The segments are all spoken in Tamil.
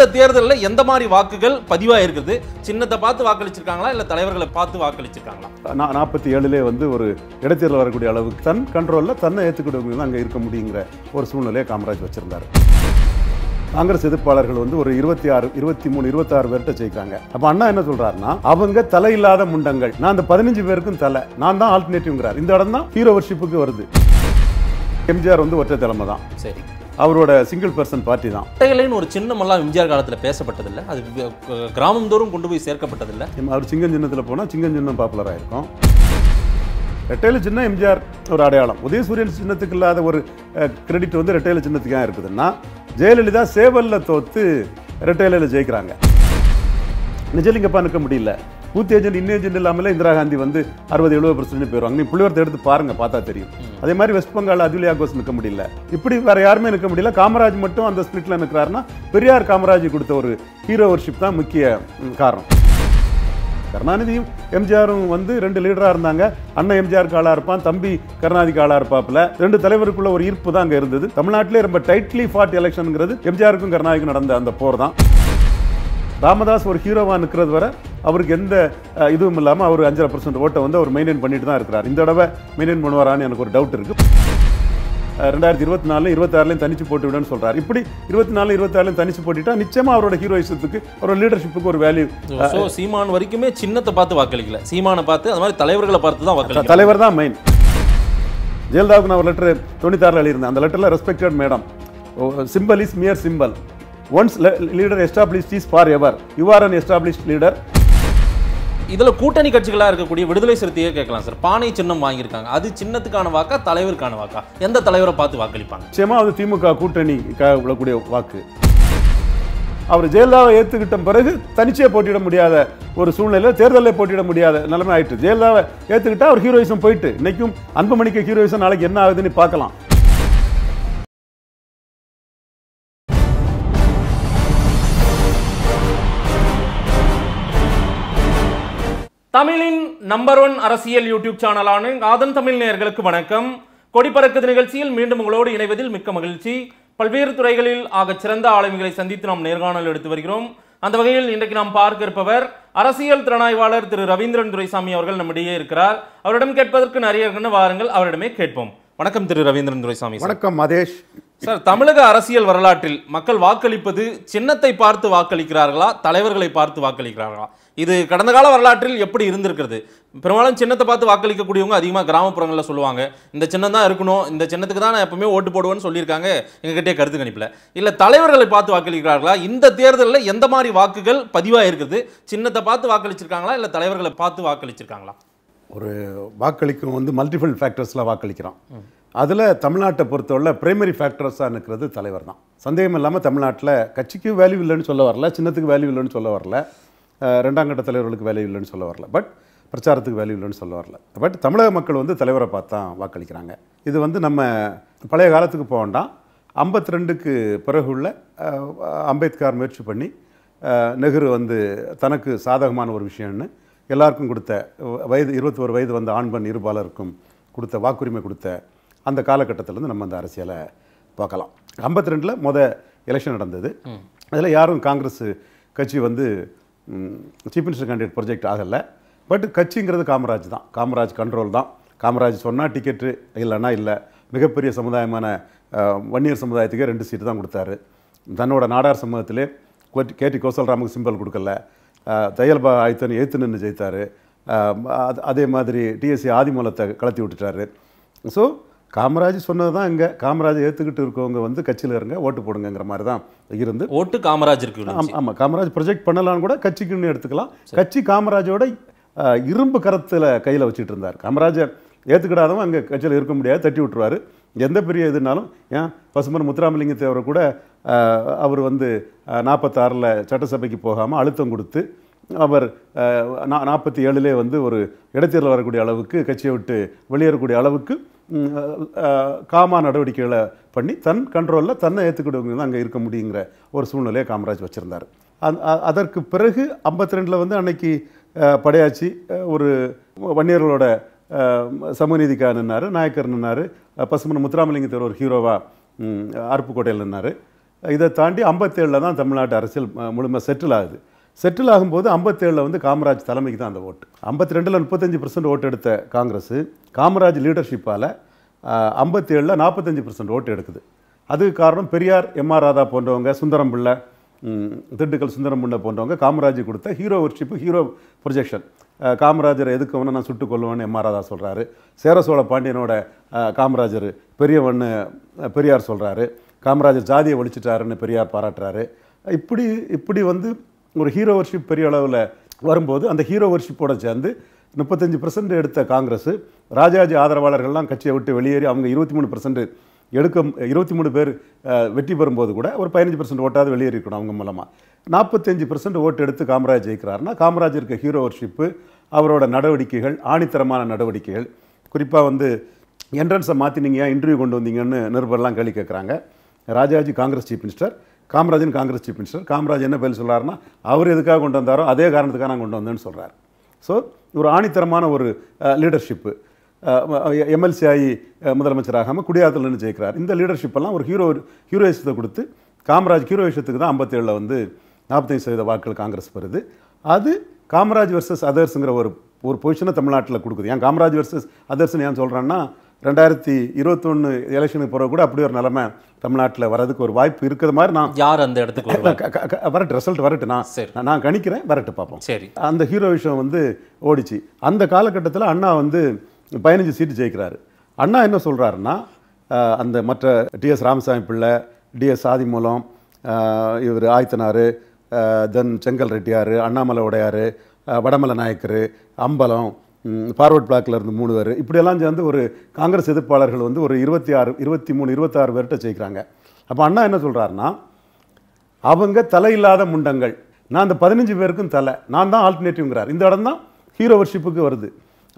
இந்த தேர்தலில் எந்த மாதிரி வாக்குகள் பதிவாக இருக்குது சின்னத்தை பார்த்து வாக்களிச்சிருக்காங்களா இல்லை தலைவர்களை பார்த்து வாக்களிச்சிருக்காங்களா நான் நாற்பத்தி ஏழுலே வந்து ஒரு இடைத்தேர்தல் வரக்கூடிய அளவுக்கு தன் கண்ட்ரோலில் தன்னை ஏற்றுக்கிட்டவங்க தான் அங்கே இருக்க முடியுங்கிற ஒரு சூழ்நிலையை காமராஜ் வச்சிருந்தார் காங்கிரஸ் எதிர்ப்பாளர்கள் வந்து ஒரு இருபத்தி ஆறு இருபத்தி மூணு இருபத்தாறு பேர்கிட்ட ஜெயிக்காங்க அப்ப அண்ணா என்ன சொல்றாருன்னா அவங்க தலை இல்லாத முண்டங்கள் நான் அந்த பதினஞ்சு பேருக்கும் தலை நான் தான் ஆல்டர்னேட்டிவ்ங்கிறார் இந்த இடம் தான் ஹீரோ வருஷிப்புக்கு வருது எம்ஜிஆர் வந்து ஒற்றை தலைமை தான் சரி அவரோட சிங்கிள் பர்சன் பார்ட்டி தான் ஒட்டைகளைன்னு ஒரு எல்லாம் எம்ஜிஆர் காலத்தில் பேசப்பட்டதில்லை அது கிராமம் தோறும் கொண்டு போய் சேர்க்கப்பட்டதில்லை அவர் சிங்கம் சின்னத்தில் போனால் சிங்கம் சின்னம் பாப்புலராக இருக்கும் ரெட்டையில சின்ன எம்ஜிஆர் ஒரு அடையாளம் உதயசூரியன் சின்னத்துக்கு இல்லாத ஒரு கிரெடிட் வந்து ரெட்டையில சின்னத்துக்கு ஏன் இருக்குதுன்னா ஜெயலலிதா சேவலில் தோற்று ரெட்டையில ஜெயிக்கிறாங்க நிஜலிங்கப்பா நிற்க முடியல உத்தேஜன் ஏஜென்ட் இன்னும் இல்லாமலே இந்திரா காந்தி வந்து அறுபது எழுபது பர்சன்ட் போயிருவாங்க நீ புள்ளிவரத்தை எடுத்து பாருங்க பார்த்தா தெரியும் அதே மாதிரி வெஸ்ட் பெங்கால் அதுலியா கோஸ் நிற்க முடியல இப்படி வேற யாருமே நிற்க முடியல காமராஜ் மட்டும் அந்த ஸ்பிரிட்ல நிற்கிறாருன்னா பெரியார் காமராஜ் கொடுத்த ஒரு ஹீரோ ஒர்ஷிப் தான் முக்கிய காரணம் கருணாநிதியும் எம்ஜிஆரும் வந்து ரெண்டு லீடராக இருந்தாங்க அண்ணன் எம்ஜிஆருக்கு ஆளாக இருப்பான் தம்பி கருணாநிதிக்கு ஆளாக இருப்பாப்பில் ரெண்டு தலைவருக்குள்ள ஒரு ஈர்ப்பு தான் அங்கே இருந்தது தமிழ்நாட்டிலே ரொம்ப டைட்லி ஃபார்ட் எலெக்ஷனுங்கிறது எம்ஜிஆருக்கும் கருணாநிதிக்கும் நடந்த அந்த போர் தான் ராமதாஸ் ஒரு ஹீரோவாக நிற்கிறது வர அவருக்கு எந்த இதுவும் இல்லாமல் அவர் அஞ்சரை பர்சன்ட் ஓட்டை வந்து அவர் மெயின்டைன் பண்ணிட்டு தான் இருக்கிறார் இந்த தடவை மெயின்டைன் பண்ணுவாரான்னு எனக்கு ஒரு டவுட் இருக்குது ரெண்டாயிரத்தி இருபத்தி நாலு இருபத்தாறுலையும் தனிச்சு போட்டு விடன்னு சொல்றாரு இப்படி இருபத்தி நாலு இருபத்தாறுலையும் தனிச்சு போட்டுட்டா நிச்சயமா அவரோட ஹீரோயிசத்துக்கு அவரோட லீடர்ஷிப்புக்கு ஒரு வேல்யூ ஸோ சீமான் வரைக்குமே சின்னத்தை பார்த்து வாக்களிக்கல சீமானை பார்த்து அந்த மாதிரி தலைவர்களை பார்த்து தான் வாக்களிக்கல தலைவர் தான் மெயின் ஜெயலலிதாவுக்கு நான் ஒரு லெட்டர் தொண்ணூத்தாறில் எழுதியிருந்தேன் அந்த லெட்டரில் respected madam symbol is mere symbol once leader establish is forever you are unestablished leader இதில் கூட்டணி கட்சிகளாக இருக்கக்கூடிய விடுதலை சிறுத்தையே கேட்கலாம் சார் பானை சின்னம் வாங்கியிருக்காங்க அது சின்னத்துக்கான வாக்கா தலைவருக்கான வாக்கா எந்த தலைவரை பார்த்து வாக்களிப்பாங்க நிச்சயமாக அது திமுக கூட்டணி விடக்கூடிய வாக்கு அவர் ஜெயலலிதாவை ஏற்றுக்கிட்ட பிறகு தனிச்சையை போட்டியிட முடியாத ஒரு சூழ்நிலையில் தேர்தலில் போட்டியிட முடியாத நிலைமை ஆயிட்டு ஜெயலலிதாவை ஏற்றுக்கிட்டா அவர் ஹீரோயிசம் போயிட்டு இன்னைக்கும் அன்புமணிக்கு ஹீரோயிசம் நாளைக்கு என்ன ஆகுதுன்னு பார்க்கலாம் தமிழின் நம்பர் ஒன் அரசியல் யூடியூப் சேனலான காதன் தமிழ் நேயர்களுக்கு வணக்கம் கொடிப்பறக்குது நிகழ்ச்சியில் மீண்டும் உங்களோடு இணைவதில் மிக்க மகிழ்ச்சி பல்வேறு துறைகளில் ஆக சிறந்த ஆளுமைகளை சந்தித்து நாம் நேர்காணல் எடுத்து வருகிறோம் அந்த வகையில் இன்றைக்கு நாம் பார்க்க இருப்பவர் அரசியல் திறனாய்வாளர் திரு ரவீந்திரன் துரைசாமி அவர்கள் நம்மிடையே இருக்கிறார் அவரிடம் கேட்பதற்கு நிறைய வாருங்கள் அவரிடமே கேட்போம் வணக்கம் திரு ரவீந்திரன் துரைசாமி வணக்கம் மதேஷ் சார் தமிழக அரசியல் வரலாற்றில் மக்கள் வாக்களிப்பது சின்னத்தை பார்த்து வாக்களிக்கிறார்களா தலைவர்களை பார்த்து வாக்களிக்கிறார்களா இது கடந்த கால வரலாற்றில் எப்படி இருந்திருக்கிறது பெரும்பாலும் சின்னத்தை பார்த்து வாக்களிக்கக்கூடியவங்க அதிகமாக கிராமப்புறங்களில் சொல்லுவாங்க இந்த சின்னம் தான் இருக்கணும் இந்த சின்னத்துக்கு தான் நான் எப்பவுமே ஓட்டு போடுவேன்னு சொல்லியிருக்காங்க எங்ககிட்டே கருத்து கணிப்பில் இல்லை தலைவர்களை பார்த்து வாக்களிக்கிறார்களா இந்த தேர்தலில் எந்த மாதிரி வாக்குகள் பதிவாக இருக்குது சின்னத்தை பார்த்து வாக்களிச்சிருக்காங்களா இல்லை தலைவர்களை பார்த்து வாக்களிச்சிருக்காங்களா ஒரு வாக்களிக்கும் வந்து மல்டிபிள் ஃபேக்டர்ஸில் வாக்களிக்கிறோம் அதில் தமிழ்நாட்டை பொறுத்தவரை பிரைமரி ஃபேக்டர்ஸாக இருக்கிறது தலைவர் தான் சந்தேகம் இல்லாமல் தமிழ்நாட்டில் கட்சிக்கும் வேல்யூ இல்லைன்னு சொல்ல வரல சின்னத்துக்கு வேல்யூ இல்லைன்னு சொல்ல வரல ரெண்டாம் கட்ட தலைவர்களுக்கு வேலை இல்லைன்னு சொல்ல வரல பட் பிரச்சாரத்துக்கு வேலை இல்லைன்னு சொல்ல வரல பட் தமிழக மக்கள் வந்து தலைவரை பார்த்து தான் வாக்களிக்கிறாங்க இது வந்து நம்ம பழைய காலத்துக்கு போக வேண்டாம் ஐம்பத்தி ரெண்டுக்கு பிறகு உள்ள அம்பேத்கர் முயற்சி பண்ணி நெஹ்ரு வந்து தனக்கு சாதகமான ஒரு விஷயம்னு எல்லாருக்கும் கொடுத்த வயது இருபத்தோரு வயது வந்த ஆண்பன் இருபாலருக்கும் கொடுத்த வாக்குரிமை கொடுத்த அந்த காலகட்டத்திலேருந்து நம்ம அந்த அரசியலை பார்க்கலாம் ஐம்பத்தி ரெண்டில் மொதல் எலெக்ஷன் நடந்தது அதில் யாரும் காங்கிரஸ் கட்சி வந்து சீஃப் மினிஸ்டர் கேண்டிடேட் ப்ரொஜெக்ட் ஆகலை பட் கட்சிங்கிறது காமராஜ் தான் காமராஜ் கண்ட்ரோல் தான் காமராஜ் சொன்னால் டிக்கெட்டு இல்லைன்னா இல்லை மிகப்பெரிய சமுதாயமான வன்னியர் சமுதாயத்துக்கே ரெண்டு சீட்டு தான் கொடுத்தாரு தன்னோட நாடார் சமூகத்திலே டி கோசல்ராமுக்கு சிம்பல் கொடுக்கல தயல்பா ஆயுத்தன் ஏத்து நின்று ஜெயித்தார் அதே மாதிரி டிஎஸ்சி ஆதிமூலத்தை கலத்தி விட்டுட்டாரு ஸோ காமராஜ் சொன்னது தான் இங்கே காமராஜ் ஏற்றுக்கிட்டு இருக்கவங்க வந்து கட்சியில் இருங்க ஓட்டு போடுங்கிற மாதிரி தான் இருந்து ஓட்டு காமராஜ் இருக்கு ஆமாம் காமராஜ் ப்ரொஜெக்ட் பண்ணலான்னு கூட கட்சிக்குன்னு எடுத்துக்கலாம் கட்சி காமராஜோட இரும்பு கரத்தில் கையில் வச்சுட்டு இருந்தார் காமராஜர் ஏற்றுக்கிடாதவங்க அங்கே கட்சியில் இருக்க முடியாது தட்டி விட்டுருவார் எந்த பெரிய இதுனாலும் ஏன் பசுமன் முத்துராமலிங்க கூட அவர் வந்து நாற்பத்தாறில் சட்டசபைக்கு போகாமல் அழுத்தம் கொடுத்து அவர் நாற்பத்தி ஏழுலேயே வந்து ஒரு இடைத்தேர்தல் வரக்கூடிய அளவுக்கு கட்சியை விட்டு வெளியேறக்கூடிய அளவுக்கு காமா நடவடிக்கைகளை பண்ணி தன் கண்ட்ரோலில் தன்னை ஏற்றுக்கிடுவங்க தான் அங்கே இருக்க முடியுங்கிற ஒரு சூழ்நிலையை காமராஜ் வச்சுருந்தார் அந் அதற்கு பிறகு ஐம்பத்தி ரெண்டில் வந்து அன்னைக்கு படையாச்சி ஒரு வன்னியர்களோட சமநீதிக்காக நின்னார் நாயக்கர் நின்னார் பசுமன் முத்துராமலிங்க ஒரு ஹீரோவாக அருப்புக்கோட்டையில் நின்னார் இதை தாண்டி ஐம்பத்தேழில் தான் தமிழ்நாட்டு அரசியல் முழுமை செட்டில் ஆகுது செட்டில் ஆகும்போது ஐம்பத்தேழில் வந்து காமராஜ் தலைமைக்கு தான் அந்த ஓட்டு ஐம்பத்தி ரெண்டில் முப்பத்தஞ்சு பர்சன்ட் ஓட்டு எடுத்த காங்கிரஸ் காமராஜ் லீடர்ஷிப்பால் ஐம்பத்தேழில் நாற்பத்தஞ்சு பர்சன்ட் ஓட்டு எடுக்குது அதுக்கு காரணம் பெரியார் எம்ஆர் ராதா போன்றவங்க சுந்தரம் பிள்ளை திண்டுக்கல் சுந்தரம் பிள்ளை போன்றவங்க காமராஜ் கொடுத்த ஹீரோ ஒர்ஷிப்பு ஹீரோ ப்ரொஜெக்ஷன் காமராஜரை எதுக்கவன நான் சுட்டு கொள்ளுவேன்னு எம்ஆர் ராதா சொல்கிறாரு சேர சோழ பாண்டியனோட காமராஜர் பெரியவன் பெரியார் சொல்கிறாரு காமராஜர் ஜாதியை ஒழிச்சிட்டாருன்னு பெரியார் பாராட்டுறாரு இப்படி இப்படி வந்து ஒரு ஹீரோ வர்ஷிப் பெரிய அளவில் வரும்போது அந்த ஹீரோ வர்ஷிப்போட சேர்ந்து முப்பத்தஞ்சு பர்சன்ட் எடுத்த காங்கிரஸ் ராஜாஜி ஆதரவாளர்கள்லாம் கட்சியை விட்டு வெளியேறி அவங்க இருபத்தி மூணு பர்சன்ட் எடுக்க இருபத்தி மூணு பேர் வெற்றி பெறும்போது கூட ஒரு பதினஞ்சு பர்சன்ட் ஓட்டாவது வெளியேறிக்கணும் அவங்க மூலமாக நாற்பத்தஞ்சு பர்சன்ட் ஓட்டு எடுத்து காமராஜ் ஜெயிக்கிறாருன்னா காமராஜருக்கு ஹீரோ வர்ஷிப்பு அவரோட நடவடிக்கைகள் ஆணித்தரமான நடவடிக்கைகள் குறிப்பாக வந்து என்ட்ரன்ஸை மாற்றி நீங்கள் ஏன் இன்டர்வியூ கொண்டு வந்தீங்கன்னு நிருபர்லாம் கேள்வி கேட்குறாங்க ராஜாஜி காங்கிரஸ் சீஃப் மினிஸ்டர் காமராஜன் காங்கிரஸ் சீஃப் மினிஸ்டர் காமராஜ் என்ன பதில் சொல்கிறாருன்னா அவர் எதுக்காக கொண்டு வந்தாரோ அதே காரணத்துக்காக நான் கொண்டு வந்தேன்னு சொல்கிறார் ஸோ ஒரு ஆணித்தரமான ஒரு லீடர்ஷிப்பு எம்எல்சி ஆகி முதலமைச்சராகாமல் குடியாத்தில் நின்று ஜெயிக்கிறார் இந்த லீடர்ஷிப்பெல்லாம் ஒரு ஹீரோ ஹீரோயிஷத்தை கொடுத்து காமராஜ் ஹீரோயிஷத்துக்கு தான் ஐம்பத்தேழில் வந்து நாற்பத்தஞ்சு சதவீத வாக்குகள் காங்கிரஸ் பெறுது அது காமராஜ் வர்சஸ் அதர்ஸுங்கிற ஒரு ஒரு பொசிஷனை தமிழ்நாட்டில் கொடுக்குது ஏன் காமராஜ் வர்சஸ் அதர்ஸ்னு ஏன் சொல்கிறேன்னா ரெண்டாயிரத்தி இருபத்தொன்று எலெக்ஷனுக்கு போகிற கூட அப்படி ஒரு நிலைமை தமிழ்நாட்டில் வரதுக்கு ஒரு வாய்ப்பு இருக்கிற மாதிரி நான் யார் அந்த இடத்துக்கு வரட்டு ரிசல்ட் வரட்டு நான் நான் கணிக்கிறேன் வரட்டு பார்ப்போம் சரி அந்த ஹீரோ விஷயம் வந்து ஓடிச்சு அந்த காலகட்டத்தில் அண்ணா வந்து பதினஞ்சு சீட்டு ஜெயிக்கிறாரு அண்ணா என்ன சொல்கிறாருன்னா அந்த மற்ற டிஎஸ் ராமசாமி பிள்ளை டிஎஸ் சாதி மூலம் இவர் ஆயத்தனார் தென் செங்கல் ரெட்டியார் அண்ணாமலை உடையார் வடமலை நாயக்கர் அம்பலம் ஃபார்வர்ட் பிளாக்ல இருந்து மூணு பேர் இப்படியெல்லாம் சேர்ந்து ஒரு காங்கிரஸ் எதிர்ப்பாளர்கள் வந்து ஒரு இருபத்தி ஆறு இருபத்தி மூணு இருபத்தாறு பேர்கிட்ட ஜெயிக்கிறாங்க அப்போ அண்ணா என்ன சொல்கிறாருன்னா அவங்க தலையில்லாத முண்டங்கள் நான் அந்த பதினஞ்சு பேருக்கும் தலை நான் தான் ஆல்டர்னேட்டிவ்ங்கிறார் இந்த இடம் தான் ஹீரோ வர்ஷிப்புக்கு வருது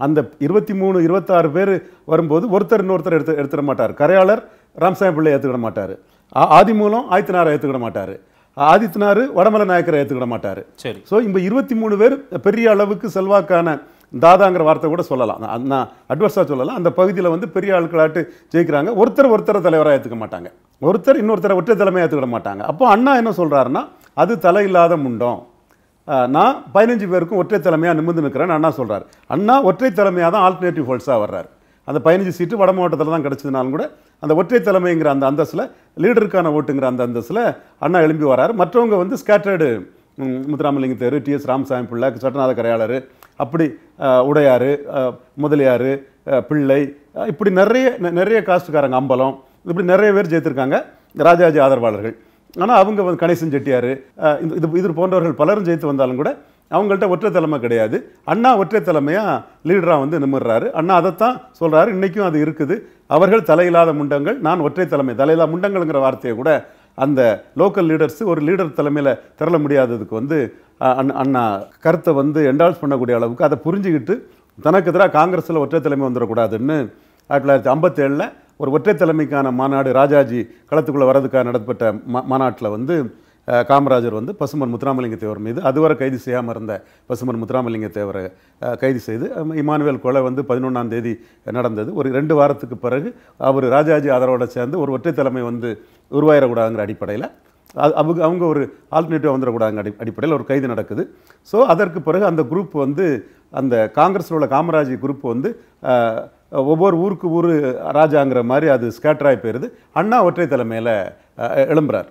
அந்த இருபத்தி மூணு இருபத்தாறு பேர் வரும்போது ஒருத்தர் இன்னொருத்தர் எடுத்து எடுத்துட மாட்டார் கரையாளர் ராம்சாமி பிள்ளை ஏற்றுக்கிட மாட்டார் ஆதி மூலம் ஆதித்தனாரை ஏற்றுக்கிட மாட்டார் ஆதித்தனார் வடமலை நாயக்கரை ஏற்றுக்கிட மாட்டார் சரி ஸோ இப்போ இருபத்தி மூணு பேர் பெரிய அளவுக்கு செல்வாக்கான தாதாங்கிற வார்த்தை கூட சொல்லலாம் நான் அட்வர்ஸாக சொல்லலாம் அந்த பகுதியில் வந்து பெரிய ஆட்களாட்டு ஜெயிக்கிறாங்க ஒருத்தர் ஒருத்தரை தலைவராக ஏற்றுக்க மாட்டாங்க ஒருத்தர் இன்னொருத்தரை ஒற்றை தலைமையாக ஏற்றுக்கிட மாட்டாங்க அப்போ அண்ணா என்ன சொல்கிறாருன்னா அது தலை இல்லாத முண்டம் நான் பதினஞ்சு பேருக்கும் ஒற்றை தலைமையாக நிமிர்ந்து நிற்கிறேன்னு அண்ணா சொல்கிறார் அண்ணா ஒற்றை தலைமையாக தான் ஆல்டர்னேட்டிவ் ஃபோல்ஸாக வர்றார் அந்த பதினஞ்சு சீட்டு வட மாவட்டத்தில் தான் கிடச்சதுனாலும் கூட அந்த ஒற்றை தலைமைங்கிற அந்த அந்தஸ்தில் லீடருக்கான ஓட்டுங்கிற அந்த அந்தஸ்தில் அண்ணா எழும்பி வரார் மற்றவங்க வந்து ஸ்கேட்டர்டு முத்துராமலிங்க தேர் டிஎஸ் ராமசாமி பிள்ளை சட்டநாத கரையாளர் அப்படி உடையார் முதலியார் பிள்ளை இப்படி நிறைய நிறைய காஸ்ட்டுக்காரங்க அம்பலம் இப்படி நிறைய பேர் ஜெயித்திருக்காங்க ராஜாஜி ஆதரவாளர்கள் ஆனால் அவங்க வந்து கணேசன் செட்டியார் இது இது போன்றவர்கள் பலரும் ஜெயித்து வந்தாலும் கூட அவங்கள்ட்ட ஒற்றை தலைமை கிடையாது அண்ணா ஒற்றை தலைமையாக லீடராக வந்து நிமிடுறாரு அண்ணா அதைத்தான் சொல்கிறாரு இன்றைக்கும் அது இருக்குது அவர்கள் தலையில்லாத முண்டங்கள் நான் ஒற்றை தலைமை தலையில்லா முண்டங்கள்ங்கிற வார்த்தையை கூட அந்த லோக்கல் லீடர்ஸு ஒரு லீடர் தலைமையில் திரள முடியாததுக்கு வந்து அண்ணா கருத்தை வந்து என்டால்ஸ் பண்ணக்கூடிய அளவுக்கு அதை புரிஞ்சுக்கிட்டு தனக்கு எதிராக காங்கிரஸில் ஒற்றை தலைமை வந்துடக்கூடாதுன்னு ஆயிரத்தி தொள்ளாயிரத்தி ஐம்பத்தேழில் ஒரு ஒற்றை தலைமைக்கான மாநாடு ராஜாஜி களத்துக்குள்ளே வரதுக்காக நடத்தப்பட்ட மா மாநாட்டில் வந்து காமராஜர் வந்து பசுமன் முத்துராமலிங்க தேவர் மீது அதுவரை கைது செய்யாமல் இருந்த பசுமன் முத்துராமலிங்க தேவரை கைது செய்து இமானுவேல் கொலை வந்து பதினொன்றாம் தேதி நடந்தது ஒரு ரெண்டு வாரத்துக்கு பிறகு அவர் ராஜாஜி ஆதரவோட சேர்ந்து ஒரு ஒற்றை தலைமை வந்து உருவாயிடக்கூடாதுங்கிற அடிப்படையில் அது அவங்க அவங்க ஒரு ஆல்டர்னேட்டிவ் வந்துடக்கூடாதுங்க அடி அடிப்படையில் ஒரு கைது நடக்குது ஸோ அதற்கு பிறகு அந்த குரூப் வந்து அந்த காங்கிரஸில் உள்ள காமராஜ் குரூப் வந்து ஒவ்வொரு ஊருக்கு ஊர் ராஜாங்கிற மாதிரி அது ஸ்கேட்டராகி போயிடுது அண்ணா ஒற்றை தலைமையில் எழும்புறார்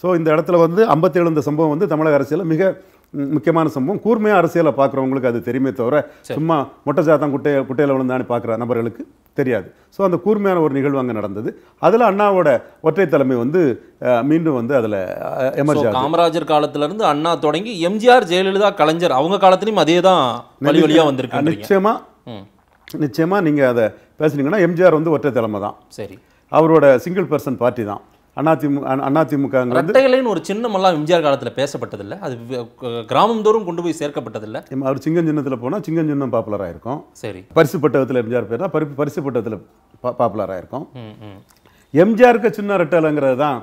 ஸோ இந்த இடத்துல வந்து ஐம்பத்தேழு இந்த சம்பவம் வந்து தமிழக அரசியலில் மிக முக்கியமான சம்பவம் கூர்மையாக அரசியலை பார்க்குறவங்களுக்கு அது தெரியுமே தவிர சும்மா மொட்டை சாத்தான் குட்டை குட்டையில் விழுந்தானே பார்க்குற நபர்களுக்கு தெரியாது ஸோ அந்த கூர்மையான ஒரு நிகழ்வு அங்கே நடந்தது அதில் அண்ணாவோட ஒற்றை தலைமை வந்து மீண்டும் வந்து அதில் எமர்ஜி காமராஜர் காலத்திலேருந்து அண்ணா தொடங்கி எம்ஜிஆர் ஜெயலலிதா கலைஞர் அவங்க காலத்துலேயும் அதே தான் வழி வழியாக வந்திருக்காங்க நிச்சயமாக நிச்சயமாக நீங்கள் அதை பேசுனீங்கன்னா எம்ஜிஆர் வந்து ஒற்றை தலைமை தான் சரி அவரோட சிங்கிள் பர்சன் பார்ட்டி தான் அதிமுக அதிமுக ரெட்டையிலேன்னு ஒரு சின்ன மல்லா எம்ஜிஆர் காலத்தில் பேசப்பட்டதில்லை அது கிராமம் தோறும் கொண்டு போய் சேர்க்கப்பட்டதில்லை அவர் சிங்கம் சின்னத்தில் போனால் சிங்கம் சின்னம் பாப்புலர் ஆகிருக்கும் சரி பரிசு பட்டகத்தில் எம்ஜிஆர் பேர்னா பரி பரிசு பட்டத்தில் பாப்புலர் பாப்புலராக எம்ஜிஆருக்கு சின்ன ரெட்டலைங்கிறது தான்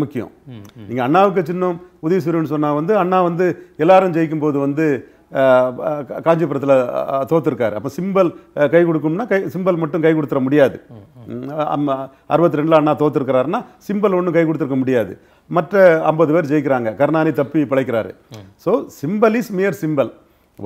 முக்கியம் நீங்கள் அண்ணாவுக்கு சின்னம் உதயசூரியன் சொன்னால் வந்து அண்ணா வந்து எல்லாரும் ஜெயிக்கும் போது வந்து காஞ்சிபுரத்தில் தோத்துருக்காரு அப்போ சிம்பல் கை கொடுக்கும்னா கை சிம்பல் மட்டும் கை கொடுத்துட முடியாது அறுபத்தி ரெண்டில் அண்ணா தோத்துருக்கிறாருன்னா சிம்பல் ஒன்றும் கை கொடுத்துருக்க முடியாது மற்ற ஐம்பது பேர் ஜெயிக்கிறாங்க கருணாநிதி தப்பி பிழைக்கிறாரு so symbol is mere symbol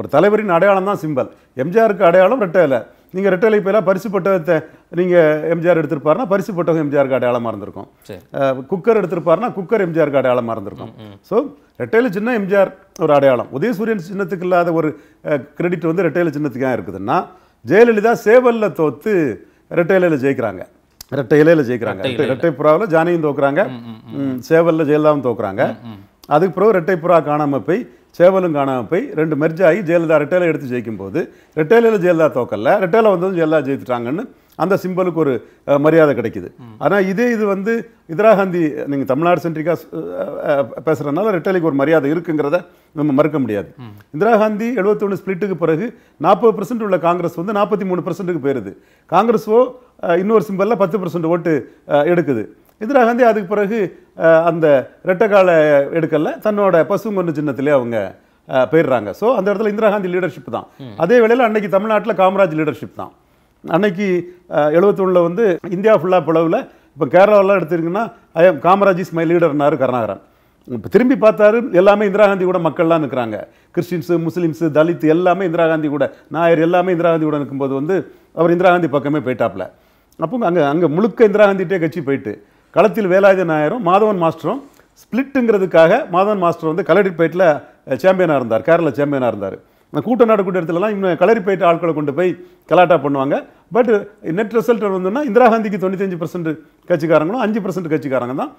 ஒரு தலைவரின் அடையாளம் தான் சிம்பல் எம்ஜிஆருக்கு அடையாளம் ரெட்டை இல்லை நீங்கள் ரெட்டை இலை பரிசு பட்டத்தை நீங்கள் எம்ஜிஆர் எடுத்திருப்பார்னா பரிசு போட்டவங்க எம்ஜிஆர் அடையாளமாக இருந்திருக்கும் குக்கர் எடுத்திருப்பார்னா குக்கர் எம்ஜிஆர் அடையாளமாக இருந்திருக்கும் ஸோ ரெட்டையில் சின்ன எம்ஜிஆர் ஒரு அடையாளம் உதயசூரியன் சின்னத்துக்கு இல்லாத ஒரு கிரெடிட் வந்து ரெட்டையில சின்னத்துக்கு ஏன் இருக்குதுன்னா ஜெயலலிதா சேவலில் தோத்து ரெட்டையில ஜெயிக்கிறாங்க ரெட்டை இலையில் ஜெயிக்கிறாங்க ரெட்டை புறாவில் ஜானியும் தோக்குறாங்க சேவலில் ஜெயலலிதாவும் தோக்குறாங்க அதுக்கு பிறகு ரெட்டை புறா காணாமல் போய் சேவலும் காணாமல் போய் ரெண்டு மெர்ஜ் ஆகி ஜெயலலிதா ரெட்டையில எடுத்து ஜெயிக்கும் போது ரெட்டையில ஜெயலலிதா தோக்கல ரெட்டையில வந்ததும் ஜெயலலிதா ஜெயித்துட்டாங்கன்னு அந்த சிம்பலுக்கு ஒரு மரியாதை கிடைக்குது ஆனால் இதே இது வந்து இந்திரா காந்தி நீங்கள் தமிழ்நாடு சென்ட்ரிக்காக பேசுகிறதுனால ரெட்டலைக்கு ஒரு மரியாதை இருக்குங்கிறத நம்ம மறுக்க முடியாது இந்திரா காந்தி எழுபத்தொன்று ஸ்பிளிட்டுக்கு பிறகு நாற்பது பர்சன்ட் உள்ள காங்கிரஸ் வந்து நாற்பத்தி மூணு பர்சன்ட்டுக்கு போயிருது காங்கிரஸோ இன்னொரு சிம்பலில் பத்து பர்சன்ட் ஓட்டு எடுக்குது இந்திரா காந்தி அதுக்கு பிறகு அந்த ரெட்டைக்காலை எடுக்கல தன்னோட பசுங்கொன்று சின்னத்திலே அவங்க போயிடுறாங்க ஸோ அந்த இடத்துல இந்திரா காந்தி லீடர்ஷிப் தான் அதே வேளையில் அன்னைக்கு தமிழ்நாட்டில் காமராஜ் லீடர்ஷிப் தான் அன்னைக்கு எழுபத்தொன்னில் வந்து இந்தியா ஃபுல்லாக பிளவில் இப்போ கேரளாவெல்லாம் எடுத்துருங்கன்னா I am Kamaraj is my லீடர்னாரு கருணாகரன் இப்போ திரும்பி பார்த்தாரு எல்லாமே இந்திரா காந்தி கூட மக்கள்லாம் இருக்கிறாங்க கிறிஸ்டின்ஸு முஸ்லீம்ஸு தலித் எல்லாமே இந்திரா காந்தி கூட நாயர் எல்லாமே இந்திரா காந்தி கூட நிற்கும்போது வந்து அவர் இந்திரா காந்தி பக்கமே போயிட்டாப்ல அப்போ அங்கே அங்கே முழுக்க இந்திரா காந்திகிட்டே கட்சி போயிட்டு களத்தில் வேலாயுத நாயரும் மாதவன் மாஸ்டரும் ஸ்பிளிட்டுங்கிறதுக்காக மாதவன் மாஸ்டர் வந்து கலடிப்பேட்டில் சாம்பியனாக இருந்தார் கேரள சாம்பியனாக இருந்தார் அந்த கூட்டம் நடக்கூடிய இடத்துலலாம் இன்னும் கலரி போயிட்டு ஆட்களை கொண்டு போய் கலாட்டா பண்ணுவாங்க பட் நெட் ரிசல்ட் வந்தோம்னா இந்திரா காந்திக்கு தொண்ணூத்தஞ்சு பர்சன்ட் கட்சிக்காரங்களும் அஞ்சு பர்சன்ட் கட்சிக்காரங்க தான்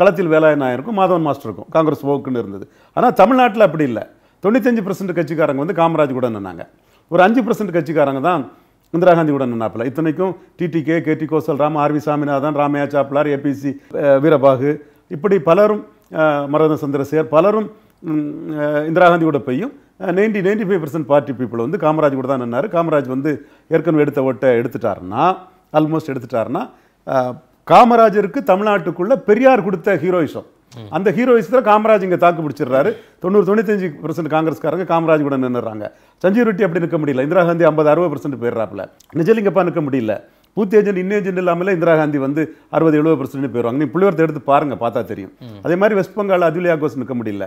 களத்தில் வேலாயன் ஆயிருக்கும் மாதவன் மாஸ்டர் இருக்கும் காங்கிரஸ் போக்குன்னு இருந்தது ஆனால் தமிழ்நாட்டில் அப்படி இல்லை தொண்ணூத்தஞ்சு பர்சன்ட் கட்சிக்காரங்க வந்து காமராஜ் கூட நின்னாங்க ஒரு அஞ்சு பர்சன்ட் கட்சிக்காரங்க தான் இந்திரா காந்தி கூட நின்னாப்பில் இத்தனைக்கும் T T K K D Kosalram R V Saminathan Ramaiah சாப்பிளார் ஏபிசி வீரபாகு இப்படி பலரும் மரத சந்திரசேகர் பலரும் இந்திரா காந்தி கூட பெய்யும் ninety ninety five percent party people வந்து காமராஜ் கூட தான் நின்னார் காமராஜ் வந்து ஏற்கனவே எடுத்த ஓட்டை எடுத்துட்டாருன்னா ஆல்மோஸ்ட் எடுத்துட்டாருன்னா காமராஜருக்கு தமிழ்நாட்டுக்குள்ளே பெரியார் கொடுத்த ஹீரோயிசம் அந்த ஹீரோயிசத்தில் காமராஜ் இங்கே தாக்கு பிடிச்சிடுறாரு தொண்ணூறு தொண்ணூத்தஞ்சு பர்சன்ட் காங்கிரஸ்காரங்க காமராஜ் கூட நின்றுறாங்க சஞ்சீவ் ரெட்டி அப்படி நிற்க முடியல இந்திரா காந்தி ஐம்பது அறுபது பர்சன்ட் போயிடுறாப்புல நிஜலிங்கப்பா நிற்க முடியல பூத்தி ஏஜென்ட் இன்னும் ஏஜென்ட் இல்லாமலே இந்திரா காந்தி வந்து அறுபது எழுபது பர்சன்ட் போயிடுவாங்க நீ புள்ளிவரத்தை எடுத்து பாருங்கள் பார்த்தா தெரியும் அதே மாதிரி வெஸ்ட் பெங்கால் அதுலியா கோஸ் நிற்க முடியல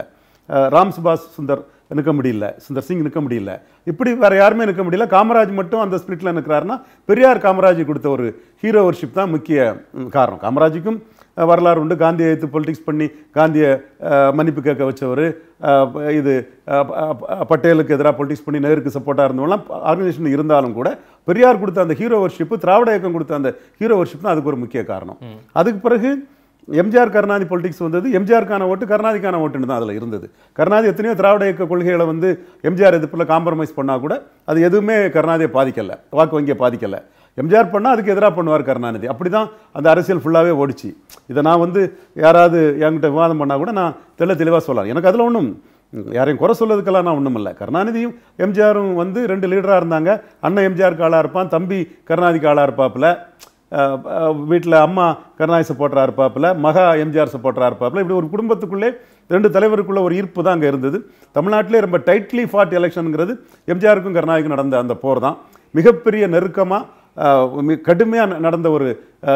ராம் சுபாஷ் சுந்தர் நிற்க முடியல சுந்தர் சிங் நிற்க முடியல இப்படி வேறு யாருமே நிற்க முடியல காமராஜ் மட்டும் அந்த ஸ்பிரிட்டில் நிற்கிறாருன்னா பெரியார் காமராஜ் கொடுத்த ஒரு ஹீரோ வர்ஷிப் தான் முக்கிய காரணம் காமராஜுக்கும் வரலாறு உண்டு காந்தியை எடுத்து பொலிட்டிக்ஸ் பண்ணி காந்தியை மன்னிப்பு கேட்க வச்சவர் இது பட்டேலுக்கு எதிராக பொலிட்டிக்ஸ் பண்ணி நேருக்கு சப்போர்ட்டாக இருந்தவங்களாம் ஆர்கனைசேஷன் இருந்தாலும் கூட பெரியார் கொடுத்த அந்த ஹீரோ வர்ஷிப்பு திராவிட இயக்கம் கொடுத்த அந்த ஹீரோ வர்ஷிப் தான் அதுக்கு ஒரு முக்கிய காரணம் அதுக்கு பிறகு எம்ஜிஆர் கருணாநிதி பொலிட்டிக்ஸ் வந்தது எம்ஜிஆருக்கான ஓட்டு கருணாதிக்கான ஓட்டுன்னு தான் அதில் இருந்தது கருணாதி எத்தனையோ திராவிட இயக்க கொள்கைகளை வந்து எம்ஜிஆர் எதிர்ப்பில் காம்ப்ரமைஸ் பண்ணால் கூட அது எதுவுமே கருணாதியை பாதிக்கலை வாக்கு வங்கியை பாதிக்கலை எம்ஜிஆர் பண்ணால் அதுக்கு எதிராக பண்ணுவார் கருணாநிதி அப்படி தான் அந்த அரசியல் ஃபுல்லாகவே ஓடிச்சு இதை நான் வந்து யாராவது என்கிட்ட விவாதம் பண்ணால் கூட நான் தெல்ல தெளிவாக சொல்லலாம் எனக்கு அதில் ஒன்றும் யாரையும் குறை சொல்லதுக்கெல்லாம் நான் ஒன்றும் இல்லை கருணாநிதியும் எம்ஜிஆரும் வந்து ரெண்டு லீடராக இருந்தாங்க அண்ணன் எம்ஜிஆருக்கு ஆளாக இருப்பான் தம்பி கருணாநிதிக்கு ஆளாக இருப்பாப்பில் வீட்டில் அம்மா கருணாநிதி சப்போட்டராக இருப்பாப்பில் மகா எம்ஜிஆர் சப்போட்டராக இருப்பாப்பில் இப்படி ஒரு குடும்பத்துக்குள்ளே ரெண்டு தலைவருக்குள்ள ஒரு ஈர்ப்பு தான் அங்கே இருந்தது தமிழ்நாட்டிலே ரொம்ப டைட்லி ஃபாட் எலெக்ஷனுங்கிறது எம்ஜிஆருக்கும் கருணாநிதிக்கும் நடந்த அந்த போர் தான் மிகப்பெரிய நெருக்கமாக மிக கடுமையாக நடந்த ஒரு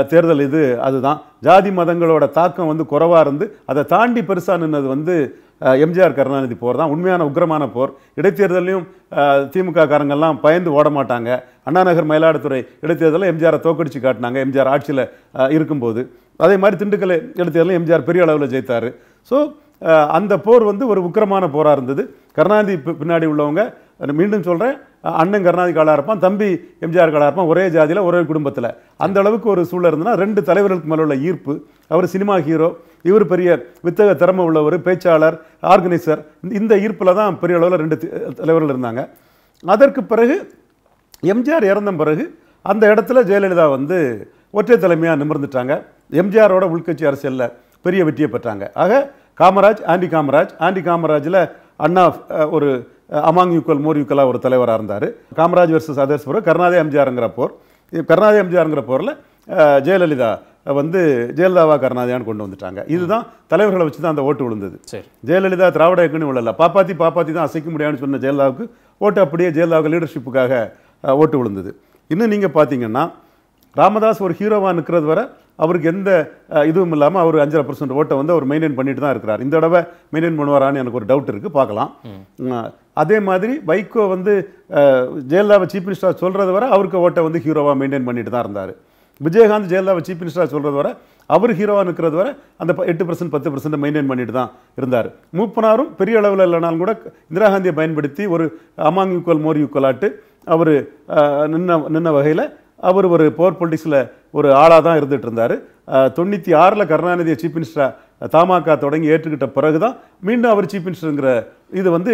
தேர்தல் இது அதுதான் ஜாதி மதங்களோட தாக்கம் வந்து குறவாக இருந்து அதை தாண்டி பெருசாக நின்னது வந்து எம்ஜிஆர் கருணாநிதி போர் தான் உண்மையான உக்ரமான போர் இடைத்தேர்தலையும் திமுக காரங்கள்லாம் பயந்து ஓட மாட்டாங்க அண்ணாநகர் மயிலாடுதுறை இடைத்தேர்தலில் எம்ஜிஆரை தோக்கடிச்சு காட்டினாங்க எம்ஜிஆர் ஆட்சியில் இருக்கும்போது அதே மாதிரி திண்டுக்கலை இடைத்தேர்தலில் எம்ஜிஆர் பெரிய அளவில் ஜெயித்தார் ஸோ அந்த போர் வந்து ஒரு உக்கிரமான போராக இருந்தது கருணாநிதி பின்னாடி உள்ளவங்க மீண்டும் சொல்கிறேன் அண்ணன் கருணாநிதி காலாக இருப்பான் தம்பி எம்ஜிஆர் காலாக இருப்பான் ஒரே ஜாதியில் ஒரே குடும்பத்தில் அந்த அளவுக்கு ஒரு சூழல் இருந்ததுன்னா ரெண்டு தலைவர்களுக்கு மேலே உள்ள ஈர்ப்பு அவர் சினிமா ஹீரோ இவர் பெரிய வித்தக திறமை உள்ளவர் பேச்சாளர் ஆர்கனைசர் இந்த ஈர்ப்பில் தான் பெரிய அளவில் ரெண்டு தலைவர்கள் இருந்தாங்க அதற்கு பிறகு எம்ஜிஆர் இறந்த பிறகு அந்த இடத்துல ஜெயலலிதா வந்து ஒற்றை தலைமையாக நிமிர்ந்துட்டாங்க எம்ஜிஆரோட உள்கட்சி அரசியலில் பெரிய வெற்றியை பெற்றாங்க ஆக காமராஜ் ஆண்டி காமராஜ் ஆண்டி காமராஜில் அண்ணா ஒரு அமாங் யூக்கல் மோர் யூக்கலாக ஒரு தலைவராக இருந்தார் காமராஜ் வர்சஸ் அதர்ஸ் போர் கருணாதே எம்ஜிஆருங்கிற போர் கருணாதே எம்ஜிஆருங்கிற போரில் ஜெயலலிதா வந்து ஜெயலலிதாவா கருணாதியான்னு கொண்டு வந்துட்டாங்க இதுதான் தலைவர்களை வச்சு தான் அந்த ஓட்டு விழுந்தது ஜெயலலிதா திராவிட இயக்கணும் விழல பாப்பாத்தி பாப்பாத்தி தான் அசைக்க முடியாதுன்னு சொன்ன ஜெயலலிதாவுக்கு ஓட்டு அப்படியே ஜெயலலிதாவுக்கு லீடர்ஷிப்புக்காக ஓட்டு விழுந்தது இன்னும் நீங்கள் பார்த்தீங்கன்னா ராமதாஸ் ஒரு ஹீரோவாக நிற்கிறது வர அவருக்கு எந்த இதுவும் இல்லாமல் அவர் அஞ்சரை பர்சன்ட் ஓட்டை வந்து அவர் மெயின்டைன் பண்ணிட்டு தான் இருக்கிறார் இந்த தடவை மெயின்டைன் பண்ணுவாரான்னு எனக்கு ஒரு டவுட் இருக்குது பார்க்கலாம் அதே மாதிரி வைகோ வந்து ஜெயலலிதாவை சீஃப் மினிஸ்டராக சொல்கிறது வர அவருக்கு ஓட்டை வந்து ஹீரோவாக மெயின்டைன் பண்ணிட்டு தான் இருந்தார் விஜயகாந்த் ஜெயலலிதாவை சீஃப் மினிஸ்டராக சொல்கிறது வர அவர் ஹீரோவாக இருக்கிறது வரை அந்த எட்டு பர்சன்ட் பத்து பர்சன்ட் மெயின்டைன் பண்ணிட்டு தான் இருந்தார் மூப்பனாரும் பெரிய அளவில் இல்லைனாலும் கூட இந்திரா காந்தியை பயன்படுத்தி ஒரு அமாங் யூக்குவல் மோர் யூக்குவலாட்டு அவர் நின்ன நின்ன வகையில் அவர் ஒரு போர் பொலிட்டிக்ஸில் ஒரு ஆளாக தான் இருந்துகிட்டு இருந்தார் தொண்ணூற்றி ஆறில் கருணாநிதியை சீஃப் மினிஸ்டராக தமாக தொடங்கி ஏற்றுக்கிட்ட பிறகு தான் மீண்டும் அவர் சீஃப் மினிஸ்டருங்கிற இது வந்து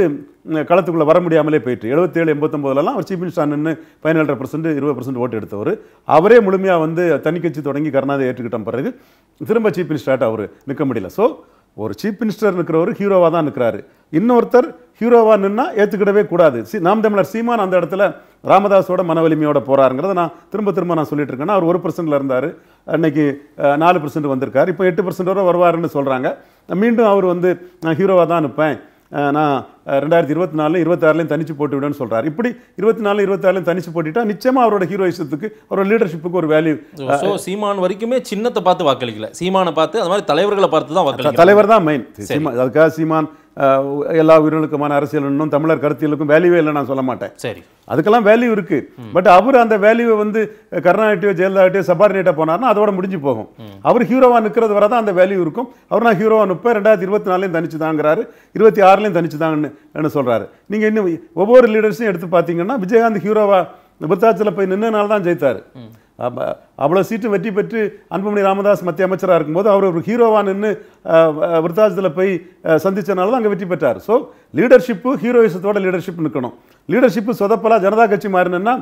களத்துக்குள்ளே வர முடியாமலே போயிட்டு எழுபத்தேழு எண்பத்தொம்போதுலலாம் அவர் சீஃப் மினிஸ்டர் நின்று பதினேழரை பர்சன்ட் இருபது பர்சன்ட் ஓட்டு எடுத்தவர் அவரே முழுமையாக வந்து தனி கட்சி தொடங்கி கருணாதை ஏற்றுக்கிட்ட பிறகு திரும்ப சீஃப் மினிஸ்டராக அவர் நிற்க முடியல ஸோ ஒரு சீஃப் மினிஸ்டர் இருக்கிறவர் ஹீரோவாக தான் இருக்கிறாரு இன்னொருத்தர் ஹீரோவாக நின்னால் ஏற்றுக்கிடவே கூடாது சி நாம் தமிழர் சீமான் அந்த இடத்துல ராமதாஸோட மன வலிமையோட போகிறாருங்கிறத நான் திரும்ப திரும்ப நான் சொல்லிட்டு இருக்கேன்னா அவர் ஒரு பர்சன்டில் இருந்தார் அன்னைக்கு நாலு பர்சன்ட் வந்திருக்கார் இப்போ எட்டு பர்சன்ட் வரை வருவாருன்னு சொல்கிறாங்க மீண்டும் அவர் வந்து நான் ஹீரோவாக தான் இருப்பேன் நான் ரெண்டாயிரத்தி இருபத்தி நாலு இருபத்தாறுலையும் தனிச்சு போட்டு விடுன்னு சொல்கிறார் இப்படி இருபத்தி நாலு இருபத்தாறுலையும் தனிச்சு போட்டிட்டா நிச்சயமாக அவரோட ஹீரோயிசத்துக்கு அவரோட லீடர்ஷிப்புக்கு ஒரு வேல்யூ ஸோ சீமான் வரைக்குமே சின்னத்தை பார்த்து வாக்களிக்கல சீமானை பார்த்து அந்த மாதிரி தலைவர்களை பார்த்து தான் தலைவர் தான் மெயின் சீமான் அதுக்காக சீமான் எல்லா உயிர்களுக்குமான அரசியல் இன்னும் தமிழர் கருத்தியலுக்கும் வேல்யூவே இல்லை நான் சொல்ல மாட்டேன் சரி அதுக்கெல்லாம் வேல்யூ இருக்கு பட் அவர் அந்த வேல்யூவை வந்து கருணாநிதியோ ஜெயலலிதாட்டியோ சபார்டினேட்டா போனார்னா அதோட முடிஞ்சு போகும் அவர் ஹீரோவா நிற்கிறது வர தான் அந்த வேல்யூ இருக்கும் அவர் நான் ஹீரோவா நிற்பேன் ரெண்டாயிரத்தி இருபத்தி நாலுலையும் தனிச்சு தாங்கிறாரு இருபத்தி ஆறுலையும் தனிச்சு தாங்கன்னு சொல்றாரு நீங்க இன்னும் ஒவ்வொரு லீடர்ஸையும் எடுத்து பார்த்தீங்கன்னா விஜயகாந்த் ஹீரோவா விருத்தாச்சல போய் நின்னால்தான் தான் ஜெயித்தார் அவ்வளோ சீட்டு வெற்றி பெற்று அன்புமணி ராமதாஸ் மத்திய அமைச்சராக இருக்கும்போது அவர் ஒரு ஹீரோவான் நின்று விருத்தாஜத்தில் போய் சந்தித்தனால தான் அங்கே வெற்றி பெற்றார் ஸோ லீடர்ஷிப்பு ஹீரோயிசத்தோட லீடர்ஷிப் நிற்கணும் லீடர்ஷிப்பு சொதப்பலாக ஜனதா கட்சி மாறினா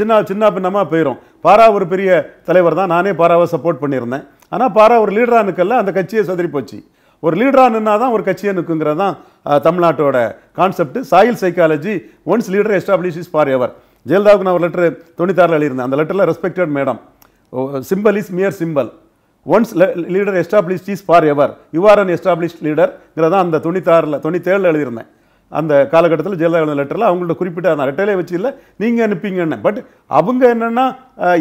சின்ன சின்ன பின்னமாக போயிடும் பாரா ஒரு பெரிய தலைவர் தான் நானே பாராவை சப்போர்ட் பண்ணியிருந்தேன் ஆனால் பாரா ஒரு லீடராக நிற்கல அந்த கட்சியை சதறி போச்சு ஒரு லீடராக நின்னா தான் ஒரு கட்சியை நிற்குங்கிறதான் தான் தமிழ்நாட்டோட concept soil psychology once leader establish is forever ஜெயலலிதாவுக்கு நான் ஒரு லெட்ரு தொண்ணூத்தாறில் எழுதியிருந்தேன் அந்த லெட்டரில் respected madam simple is mere simple once leader establish is forever you are unestablished லீடர்ங்கிறத அந்த தொண்ணூத்தாறில் தொண்ணூத்தேழில் எழுதியிருந்தேன் அந்த காலகட்டத்தில் ஜெயலலிதா எழுந்த லெட்டரில் அவங்கள்ட்ட குறிப்பிட்ட அந்த ரெட்டலே வச்சு இல்லை நீங்கள் அனுப்பிங்கன்னு பட் அவங்க என்னென்னா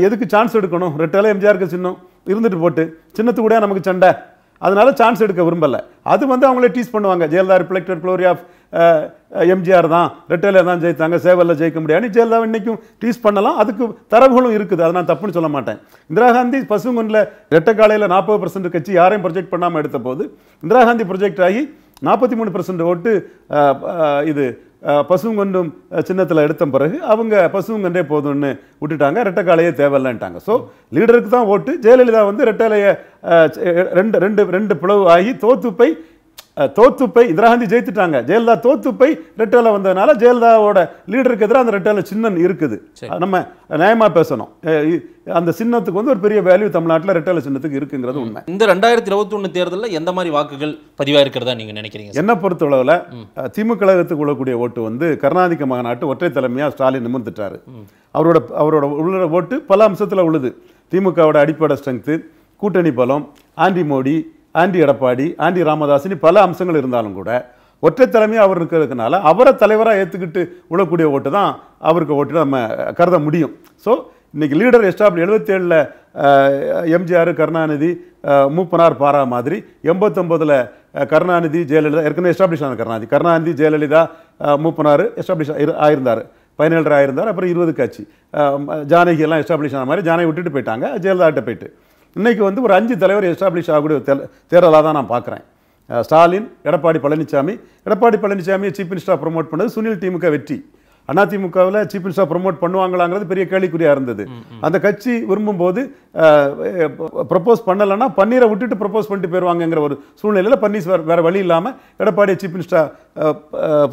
எதுக்கு சான்ஸ் எடுக்கணும் ரெட்டலே எம்ஜிஆருக்கு சின்னம் இருந்துட்டு போட்டு சின்னத்து கூட நமக்கு சண்டை அதனால் சான்ஸ் எடுக்க விரும்பலை அது வந்து அவங்களே டீஸ் பண்ணுவாங்க Jayalalithaa reflected glory of M G R தான் ரெட்டையில் தான் ஜெயித்தாங்க சேவலில் ஜெயிக்க முடியாது ஜெயலலிதா இன்றைக்கும் டீஸ் பண்ணலாம் அதுக்கு தரவுகளும் இருக்குது அதை நான் தப்புன்னு சொல்ல மாட்டேன் இந்திரா காந்தி ரெட்டை காலையில் நாற்பது பர்சன்ட் கட்சி யாரையும் ப்ரொஜெக்ட் பண்ணாமல் எடுத்த போது இந்திரா காந்தி ப்ரொஜெக்ட் ஆகி நாற்பத்தி மூணு பர்சன்ட் ஓட்டு இது பசுங்கொன்றும் சின்னத்தில் எடுத்த பிறகு அவங்க பசுங்கொன்றே போதும்னு விட்டுட்டாங்க ரெட்டைக்காலையே தேவையில்லைன்ட்டாங்க ஸோ லீடருக்கு தான் ஓட்டு ஜெயலலிதா வந்து ரெட்டைலையை ரெண்டு ரெண்டு ரெண்டு பிளவு ஆகி தோத்துப்பை தோத்துப்பை போய் இந்திராகாந்தி ஜெயித்துட்டாங்க ஜெயலலிதா தோத்துப்பை ரெட்டேல வந்ததுனால ஜெயலலிதாவோட லீடருக்கு எதிராக அந்த ரெட்டேல சின்னன் இருக்குது நம்ம நியாயமாக பேசணும் அந்த சின்னத்துக்கு வந்து ஒரு பெரிய வேல்யூ தமிழ்நாட்டில் ரெட்டேல சின்னத்துக்கு இருக்குங்கிறது உண்மை இந்த ரெண்டாயிரத்தி இருபத்தி ஒன்று தேர்தலில் எந்த மாதிரி வாக்குகள் பதிவாக இருக்கிறதா நீங்கள் நினைக்கிறீங்க என்ன பொறுத்தளவில் திமுக கழகத்துக்கு உள்ளக்கூடிய ஓட்டு வந்து கருணாநிதி மாநாட்டு ஒற்றை தலைமையாக ஸ்டாலின் நிமிர்ந்துட்டார் அவரோட அவரோட உள்ள ஓட்டு பல அம்சத்தில் உள்ளது திமுகவோட அடிப்படை ஸ்ட்ரென்த்து கூட்டணி பலம் anti Modi anti Edappadi anti ராமதாசினி பல அம்சங்கள் இருந்தாலும் கூட ஒற்றை தலைமையாக அவர் இருக்கிறதுனால அவரை தலைவராக ஏற்றுக்கிட்டு விழக்கூடிய ஓட்டு தான் அவருக்கு ஓட்டு நம்ம கருத முடியும் ஸோ இன்றைக்கி லீடர் எஸ்டாப்ளி எழுபத்தேழில் எம்ஜிஆர் கருணாநிதி மூப்பனார் பாரா மாதிரி எண்பத்தொம்போதில் கருணாநிதி ஜெயலலிதா ஏற்கனவே எஸ்டாப்ளிஷ் ஆன கருணாநிதி கருணாநிதி ஜெயலலிதா மூப்பனார் எஸ்டாப்ளிஷ் ஆயிருந்தார் பதினேழு ஆயிருந்தார் அப்புறம் இருபது காட்சி ஜானகி எல்லாம் எஸ்டாப்ளிஷ் ஆன மாதிரி ஜானகி விட்டுட்டு போயிட்டாங்க ஜெயலலிதாட்ட போயிட்டு இன்றைக்கி வந்து ஒரு அஞ்சு தலைவர் எஸ்டாப்ளிஷ் ஆகக்கூடிய தேர்தலாக தான் நான் பார்க்குறேன் ஸ்டாலின் எடப்பாடி பழனிசாமி எடப்பாடி பழனிசாமியை சீஃப் மினிஸ்டராக ப்ரொமோட் பண்ணது சுனில் திமுக வெற்றி அதிமுகவில் சீஃப் மினிஸ்டராக ப்ரொமோட் பண்ணுவாங்களாங்கிறது பெரிய கேள்விக்குறியாக இருந்தது அந்த கட்சி போது ப்ரப்போஸ் பண்ணலைன்னா பன்னீரை விட்டுட்டு ப்ரப்போஸ் பண்ணிட்டு போயிடுவாங்கங்கிற ஒரு சூழ்நிலையில் பன்னீர் வேறு வேறு வழி இல்லாமல் எடப்பாடியை சீஃப் மினிஸ்டராக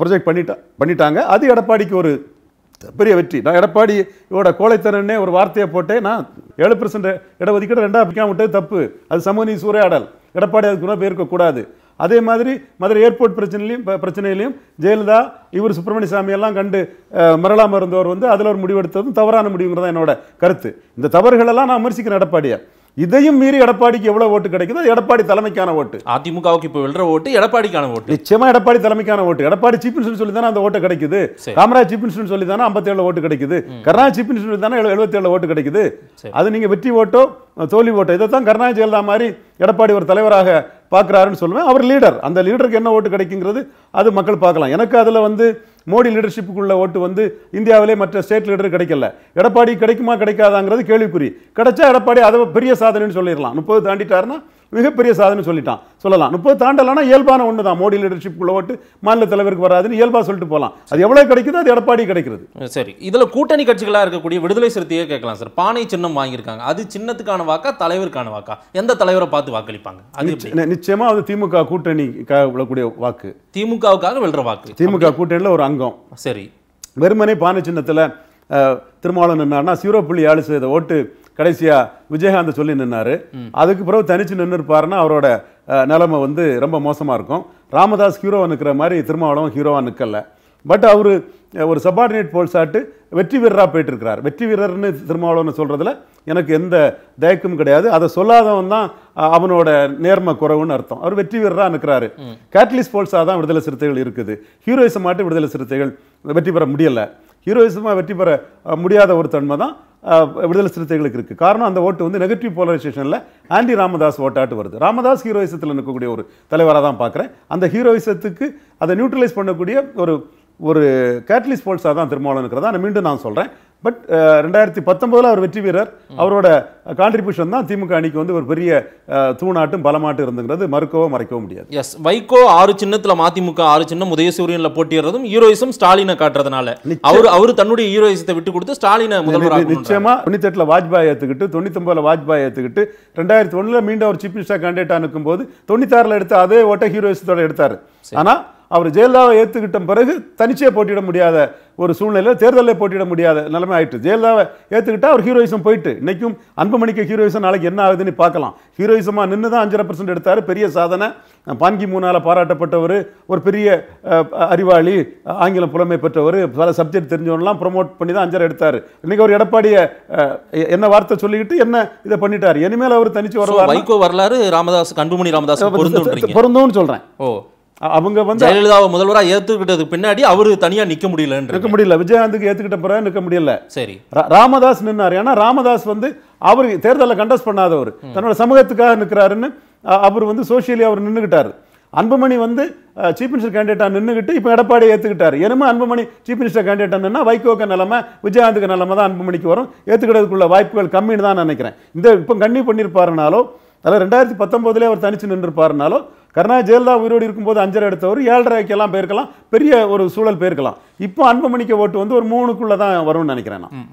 ப்ரொஜெக்ட் பண்ணிட்டா பண்ணிட்டாங்க அது எடப்பாடிக்கு ஒரு பெரிய வெற்றி நான் எடப்பாடி இவோட கோழைத்தனே ஒரு வார்த்தையை போட்டேன் நான் ஏழு பெர்சன்ட் இடஒதுக்கீடு ரெண்டாக பிக்காம விட்டது தப்பு அது சமூக சூறையாடல் எடப்பாடி அதுக்கு கூட போயிருக்கக்கூடாது அதே மாதிரி மதுரை ஏர்போர்ட் பிரச்சனையிலையும் பிரச்சனையிலையும் ஜெயலலிதா இவர் சுப்பிரமணிய எல்லாம் கண்டு மரளாமல் இருந்தவர் வந்து அதில் ஒரு முடிவெடுத்ததும் தவறான முடிவுங்கிறதா என்னோட கருத்து இந்த தவறுகளெல்லாம் நான் விமர்சிக்கிறேன் எடப்பாடியை இதையும் மீறி எடப்பாடிக்கு எவ்வளவு ஓட்டு கிடைக்குதோ எடப்பாடி தலைமைக்கான ஓட்டு அதிமுகவுக்கு இப்போ வெல்ற ஓட்டு எடப்பாடிக்கான ஓட்டு நிச்சயமா எடப்பாடி தலைமைக்கான ஓட்டு எடப்பாடி சீப் சொல்லி தானே அந்த ஓட்டு கிடைக்குது காமராஜ் சீப் சொல்லி தானே ஏழு ஓட்டு கிடைக்குது கருணாநிதி சீப் சொல்லி தானே ஏழு ஓட்டு கிடைக்குது அது நீங்க வெற்றி ஓட்டோ தோல்வி ஓட்டோ இதை தான் கருணாநிதி ஜெயலலிதா மாதிரி எடப்பாடி ஒரு தலைவராக பார்க்குறாருன்னு சொல்லுவேன் அவர் லீடர் அந்த லீடருக்கு என்ன ஓட்டு கிடைக்குங்கிறது அது மக்கள் பார்க்கலாம் எனக்கு அதில் வந்து மோடி லீடர்ஷிப்புக்குள்ள ஓட்டு வந்து இந்தியாவிலே மற்ற ஸ்டேட் லீடர் கிடைக்கல எடப்பாடி கிடைக்குமா கிடைக்காதாங்கிறது கேள்விக்குறி கிடைச்சா எடப்பாடி அதை பெரிய சாதனைன்னு சொல்லிடலாம் முப்பது தாண்டிட்டாருன்னா மிகப்பெரிய சாதனை சொல்லிட்டான் சொல்லலாம் முப்பது தாண்டலானா இயல்பான ஒன்று தான் மோடி லீடர்ஷிப் ஓட்டு மாநில தலைவருக்கு வராதுன்னு இயல்பாக சொல்லிட்டு போகலாம் அது எவ்வளோ கிடைக்குதோ அது எடப்பாடி கிடைக்கிறது சரி இதில் கூட்டணி கட்சிகளாக இருக்கக்கூடிய விடுதலை சிறுத்தையே கேட்கலாம் சார் பானை சின்னம் வாங்கியிருக்காங்க அது சின்னத்துக்கான வாக்கா தலைவருக்கான வாக்கா எந்த தலைவரை பார்த்து வாக்களிப்பாங்க நிச்சயமாக அது திமுக கூட்டணிக்காக விழக்கூடிய வாக்கு திமுகவுக்காக விழுற வாக்கு திமுக கூட்டணியில் ஒரு அங்கம் சரி வெறுமனே பானை சின்னத்தில் திருமாவளவன் என்னன்னா சீரோ புள்ளி ஏழு சதவீத ஓட்டு கடைசியாக விஜயகாந்த் சொல்லி நின்னாரு அதுக்கு பிறகு தனிச்சு நின்று இருப்பாருன்னா அவரோட நிலைமை வந்து ரொம்ப மோசமாக இருக்கும் ராமதாஸ் ஹீரோவாக நிற்கிற மாதிரி திருமாவளவன் ஹீரோவாக நிற்கல பட் அவர் ஒரு சபார்டினேட் போல்ஸாட்டு வெற்றி வீரராக போயிட்டுருக்கிறார் வெற்றி வீரர்னு திருமாவளம்னு சொல்கிறதுல எனக்கு எந்த தயக்கமும் கிடையாது அதை சொல்லாதவன் தான் அவனோட நேர்ம குறவுன்னு அர்த்தம் அவர் வெற்றி வீரராக நிற்கிறாரு கேட்லிஸ் போல்ஸாக தான் விடுதலை சிறுத்தைகள் இருக்குது ஹீரோயிசம் மாட்டு விடுதலை சிறுத்தைகள் வெற்றி பெற முடியலை ஹீரோயிசமாக வெற்றி பெற முடியாத ஒரு தன்மை தான் விடுதலை சிறுத்தைகளுக்கு இருக்குது காரணம் அந்த ஓட்டு வந்து நெகட்டிவ் போலரைசேஷனில் ஆண்டி ராமதாஸ் ஓட்டாட்டு வருது ராமதாஸ் ஹீரோயிசத்தில் நிற்கக்கூடிய ஒரு தலைவராக தான் பார்க்குறேன் அந்த ஹீரோயிசத்துக்கு அதை நியூட்ரலைஸ் பண்ணக்கூடிய ஒரு ஒரு கேட்லிஸ் போல்ஸாக தான் திருமாவளவன் இருக்கிறதா மீண்டும் நான் சொல்கிறேன் பட் uh, ரெண்டாயிரத்தி பத்தொன்பதுல அவர் வெற்றி வீரர் அவரோட கான்ட்ரிபியூஷன் தான் திமுக அணிக்கு வந்து ஒரு பெரிய uh, தூணாட்டும் பலமாட்டும் இருந்துங்கிறது மறுக்கவோ மறைக்கவோ முடியாது எஸ் வைகோ ஆறு சின்னத்தில் மதிமுக ஆறு சின்னம் உதயசூரியனில் போட்டிடுறதும் ஹீரோயிசம் ஸ்டாலினை காட்டுறதுனால அவர் அவர் தன்னுடைய ஹீரோயிசத்தை விட்டு கொடுத்து ஸ்டாலினை முதல்வர் நிச்சயமா தொண்ணூத்தெட்டில் வாஜ்பாய் ஏற்றுக்கிட்டு தொண்ணூத்தொம்பதில் வாஜ்பாய் ஏற்றுக்கிட்டு ரெண்டாயிரத்தி ஒன்றில் மீண்டும் அவர் சீஃப் மினிஸ்டர் கேண்டிடேட் அனுக்கும் போது தொண்ணூத்தாறில் எடுத்த அதே ஓட்ட ஹீரோயிசத்தோட எடுத்தார் ஆனால் அவர் ஜெயலலிதாவை ஏற்றுக்கிட்ட பிறகு தனிச்சே போட்டியிட முடியாத ஒரு சூழ்நிலையில் தேர்தலில் போட்டியிட முடியாத நிலைமை ஆயிட்டு ஜெயலலிதாவை ஏற்றுக்கிட்டால் அவர் ஹீரோயிசம் போயிட்டு இன்றைக்கும் அன்புமணிக்கு ஹீரோயிசம் நாளைக்கு என்ன ஆகுதுன்னு பார்க்கலாம் ஹீரோயிசமாக நின்று தான் அஞ்சரை பர்சன்ட் எடுத்தார் பெரிய சாதனை பான்கி மூணால் பாராட்டப்பட்டவர் ஒரு பெரிய அறிவாளி ஆங்கிலம் புலமை பெற்றவர் பல சப்ஜெக்ட் தெரிஞ்சவனெலாம் ப்ரொமோட் பண்ணி தான் அஞ்சரை எடுத்தார் இன்றைக்கி அவர் எடப்பாடியை என்ன வார்த்தை சொல்லிக்கிட்டு என்ன இதை பண்ணிட்டார் இனிமேல் அவர் தனிச்சு வருவார் வரலாறு ராமதாஸ் அன்புமணி ராமதாஸ் பொருந்தும் சொல்கிறேன் ஓ அவங்க வந்து ஜெயலலிதாவை முதல்வராக ஏற்றுக்கிட்டது பின்னாடி அவர் தனியாக நிற்க முடியல நிற்க முடியல விஜயகாந்துக்கு ஏற்றுக்கிட்ட பிறகு நிற்க முடியல சரி ராமதாஸ் நின்னார் ஏன்னா ராமதாஸ் வந்து அவர் தேர்தலில் கண்டஸ்ட் பண்ணாதவர் தன்னோட சமூகத்துக்காக நிற்கிறாருன்னு அவர் வந்து சோசியலி அவர் நின்றுகிட்டார் அன்புமணி வந்து சீஃப் மினிஸ்டர் கேண்டிடேட்டாக நின்றுக்கிட்டு இப்போ எடப்பாடி ஏற்றுக்கிட்டார் என்னமோ அன்புமணி சீஃப் மினிஸ்டர் கேண்டிடேட்டாக நின்னா வைகோக்க நிலமை விஜயகாந்துக்கு நிலமை தான் அன்புமணிக்கு வரும் ஏற்றுக்கிறதுக்குள்ள வாய்ப்புகள் கம்மின்னு தான் நினைக்கிறேன் இந்த இப்போ கண்ணி பண்ணியிருப்பாருனாலோ அதில் ரெண்டாயிரத்தி பத்தொம்போதுலேயே அவர் தனித்து நின்றுப்பாருனாலோ கருணா ஜெயலலிதா உயிரோடு இருக்கும்போது அஞ்சரை எடுத்தவர் ஏழரைக்கெல்லாம் போயிருக்கலாம் பெரிய ஒரு சூழல் போயிருக்கலாம் இப்போ அன்புமணிக்கு ஓட்டு வந்து ஒரு மூணுக்குள்ளே தான் வரும்னு நினைக்கிறேன் நான்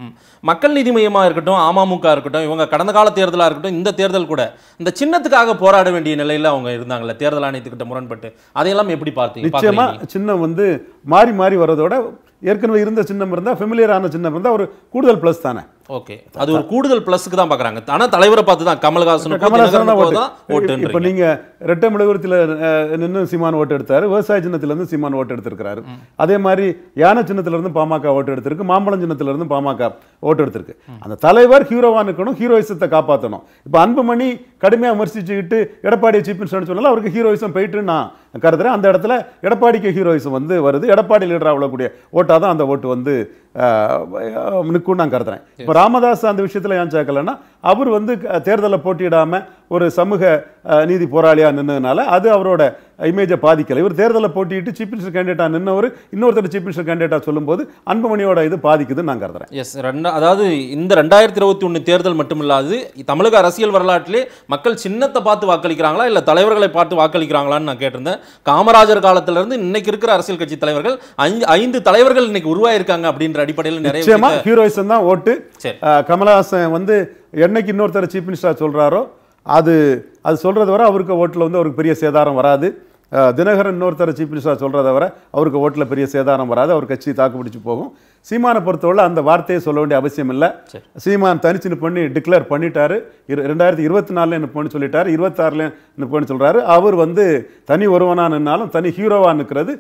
மக்கள் நீதி மையமாக இருக்கட்டும் அமமுக இருக்கட்டும் இவங்க கடந்த கால தேர்தலாக இருக்கட்டும் இந்த தேர்தல் கூட இந்த சின்னத்துக்காக போராட வேண்டிய நிலையில் அவங்க இருந்தாங்கல்ல தேர்தல் ஆணையத்துக்கிட்ட முரண்பட்டு அதையெல்லாம் எப்படி பார்த்தீங்க நிச்சயமாக சின்னம் வந்து மாறி மாறி வர்றதோட ஏற்கனவே இருந்த சின்னம் இருந்தால் ஃபெமிலியரான சின்னம் இருந்தால் ஒரு கூடுதல் ப்ளஸ் தானே ஓகே அது ஒரு கூடுதல் ப்ளஸ்க்கு தான் பார்க்குறாங்க ஆனால் தலைவரை பார்த்து தான் கமல்ஹாசன் கமல்ஹாசன் ஓட்டு இப்போ நீங்கள் ரெட்டை மிளகுரத்தில் நின்று சீமான் ஓட்டு எடுத்தாரு விவசாய சின்னத்திலேருந்து சீமான் ஓட்டு எடுத்திருக்கிறாரு அதே மாதிரி யானை சின்னத்திலேருந்து பாமக ஓட்டு எடுத்திருக்கு மாம்பழம் சின்னத்திலேருந்து பாமக ஓட்டு எடுத்திருக்கு அந்த தலைவர் ஹீரோவானுக்கணும் இருக்கணும் ஹீரோயிசத்தை காப்பாற்றணும் இப்போ அன்புமணி கடுமையாக விமர்சிச்சுக்கிட்டு எடப்பாடி சீஃப் மினிஸ்டர்னு சொன்னால அவருக்கு ஹீரோயிசம் போயிட்டு நான் கருதுறேன் அந்த இடத்துல எடப்பாடிக்கு ஹீரோயிசம் வந்து வருது எடப்பாடி லீடராக விழக்கூடிய ஓட்டாக தான் அந்த ஓட்டு வந்து நிற்கும்னு நான் கருதுறேன் இப்போ ராமதாஸ் அந்த விஷயத்தில் ஏன் சேர்க்கலைன்னா அவர் வந்து தேர்தலில் போட்டியிடாமல் ஒரு சமூக நீதி போராளியாக நின்றதுனால அது அவரோட இமேஜை பாதிக்கலை இவர் தேர்தலில் போட்டிட்டு சீஃப் மினிஸ்டர் கேண்டிடேட்டாக நின்றவர் இன்னொருத்தர் சீஃப் மினிஸ்டர் கேண்டிடேட்டாக சொல்லும்போது அன்புமணியோட இது பாதிக்குதுன்னு நான் கருதுறேன் எஸ் ரெண்டா அதாவது இந்த ரெண்டாயிரத்தி இருபத்தி ஒன்று தேர்தல் மட்டுமில்லாது தமிழக அரசியல் வரலாற்றிலே மக்கள் சின்னத்தை பார்த்து வாக்களிக்கிறாங்களா இல்லை தலைவர்களை பார்த்து வாக்களிக்கிறாங்களான்னு நான் கேட்டிருந்தேன் காமராஜர் காலத்திலிருந்து இன்னைக்கு இருக்கிற அரசியல் கட்சி தலைவர்கள் ஐந்து ஐந்து தலைவர்கள் இன்னைக்கு உருவாயிருக்காங்க அப்படின்ற அடிப்படையில் நிறைய ஹீரோயிசம் தான் ஓட்டு கமலஹாசன் வந்து என்னைக்கு இன்னொருத்தர் சீஃப் மினிஸ்டர் சொல்றாரோ அது அது சொல்கிறத வர அவருக்கு ஓட்டில் வந்து அவருக்கு பெரிய சேதாரம் வராது தினகரன் இன்னொருத்தர் சீஃப் மினிஸ்டராக சொல்கிறத தவிர அவருக்கு ஓட்டில் பெரிய சேதாரம் வராது அவர் கட்சி தாக்குப்பிடிச்சு போகும் சீமானை பொறுத்தவரை அந்த வார்த்தையை சொல்ல வேண்டிய அவசியம் இல்லை சீமான் தனிச்சுன்னு பண்ணி டிக்ளேர் இரு ரெண்டாயிரத்தி இருபத்தி நாலில் நிற்போன்னு இருபத்தாறுல இருபத்தாறில் நிற்போன்னு சொல்கிறாரு அவர் வந்து தனி ஒருவனாக நின்னாலும் தனி ஹீரோவாக நிற்கிறது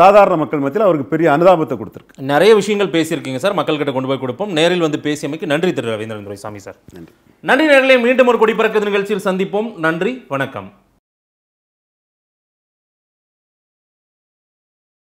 சாதாரண மக்கள் மத்தியில் அவருக்கு பெரிய அனுதாபத்தை கொடுத்துருக்கு நிறைய விஷயங்கள் பேசியிருக்கீங்க சார் மக்கள்கிட்ட கொண்டு போய் கொடுப்போம் நேரில் வந்து பேசியமைக்கு நன்றி திரு ரவீந்திரன் துரைசாமி சார் நன்றி நன்றி நேரங்களை மீண்டும் ஒரு குடிபிறக்க நிகழ்ச்சியில் சந்திப்போம் நன்றி வணக்கம்